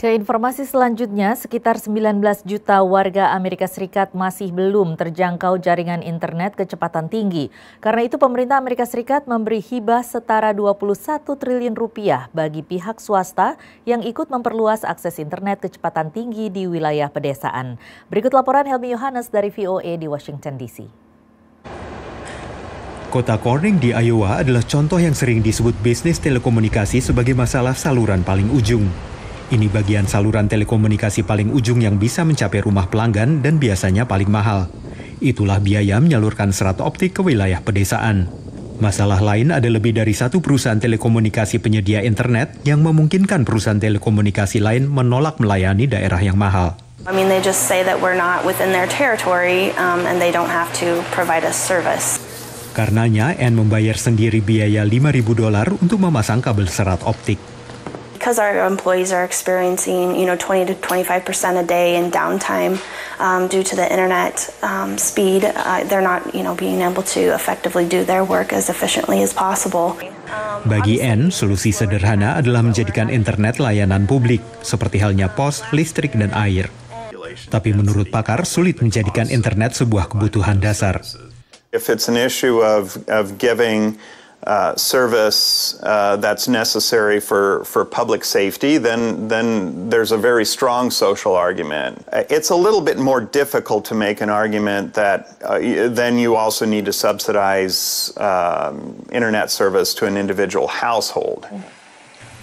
Ke informasi selanjutnya, sekitar 19 juta warga Amerika Serikat masih belum terjangkau jaringan internet kecepatan tinggi. Karena itu pemerintah Amerika Serikat memberi hibah setara 21 triliun rupiah bagi pihak swasta yang ikut memperluas akses internet kecepatan tinggi di wilayah pedesaan. Berikut laporan Helmi Yohanes dari VOA e di Washington DC. Kota Corning di Iowa adalah contoh yang sering disebut bisnis telekomunikasi sebagai masalah saluran paling ujung. Ini bagian saluran telekomunikasi paling ujung yang bisa mencapai rumah pelanggan dan biasanya paling mahal. Itulah biaya menyalurkan serat optik ke wilayah pedesaan. Masalah lain ada lebih dari satu perusahaan telekomunikasi penyedia internet yang memungkinkan perusahaan telekomunikasi lain menolak melayani daerah yang mahal. I mean, they just say that we're not within their territory um, and they don't have to provide us service. Karenanya, Anne membayar sendiri biaya 5.000 dolar untuk memasang kabel serat optik because our employees are experiencing you know 20 to 25 percent a day in downtime um, due to the internet um, speed, uh, they're not you know being able to effectively do their work as efficiently as possible. Bagi N, solusi sederhana adalah menjadikan internet layanan publik, seperti halnya pos, listrik, dan air. Tapi menurut pakar, sulit menjadikan internet sebuah kebutuhan dasar. If it's an issue of, of giving Uh, service uh, that's necessary for, for public safety, then, then there's a very strong social argument. Uh, it's a little bit more difficult to make an argument that uh, then you also need to subsidize um, internet service to an individual household.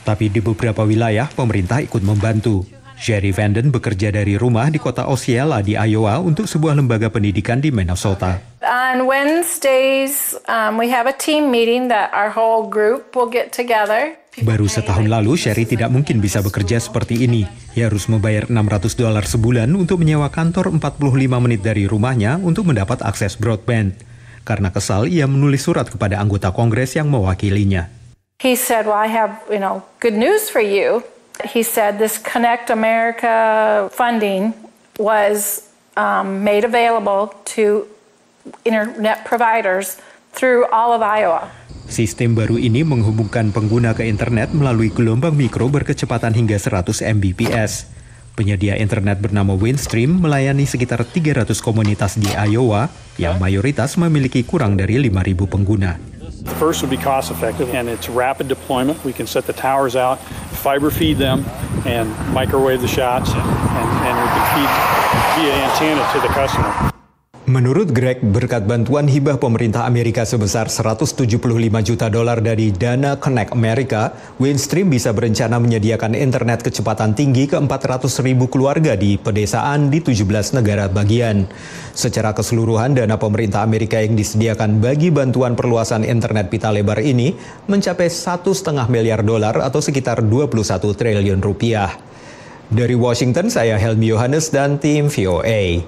Tapi di beberapa wilayah, pemerintah ikut membantu. Sherry Vanden bekerja dari rumah di kota Osceola di Iowa untuk sebuah lembaga pendidikan di Minnesota. On Wednesdays, um, we have a team meeting that our whole group will get together. Baru setahun lalu, Sherry tidak mungkin bisa bekerja seperti ini. Ia harus membayar 600 dolar sebulan untuk menyewa kantor 45 menit dari rumahnya untuk mendapat akses broadband. Karena kesal, ia menulis surat kepada anggota Kongres yang mewakilinya. He said, well, I have, you know, good news for you. He said this Connect America funding was um, made available to internet providers through all of Iowa. Sistem baru ini menghubungkan pengguna ke internet melalui gelombang mikro berkecepatan hingga 100 Mbps. Penyedia internet bernama Windstream melayani sekitar 300 komunitas di Iowa yang mayoritas memiliki kurang dari 5.000 pengguna. The First would be cost effective and its rapid deployment. We can set the towers out fiber feed them and microwave the shots, and, and, we can feed via antenna to the customer. Menurut Greg, berkat bantuan hibah pemerintah Amerika sebesar 175 juta dolar dari Dana Connect America, Windstream bisa berencana menyediakan internet kecepatan tinggi ke 400 ribu keluarga di pedesaan di 17 negara bagian. Secara keseluruhan, dana pemerintah Amerika yang disediakan bagi bantuan perluasan internet pita lebar ini mencapai 1,5 miliar dolar atau sekitar 21 triliun rupiah. Dari Washington, saya Helmi Yohanes dan tim VOA.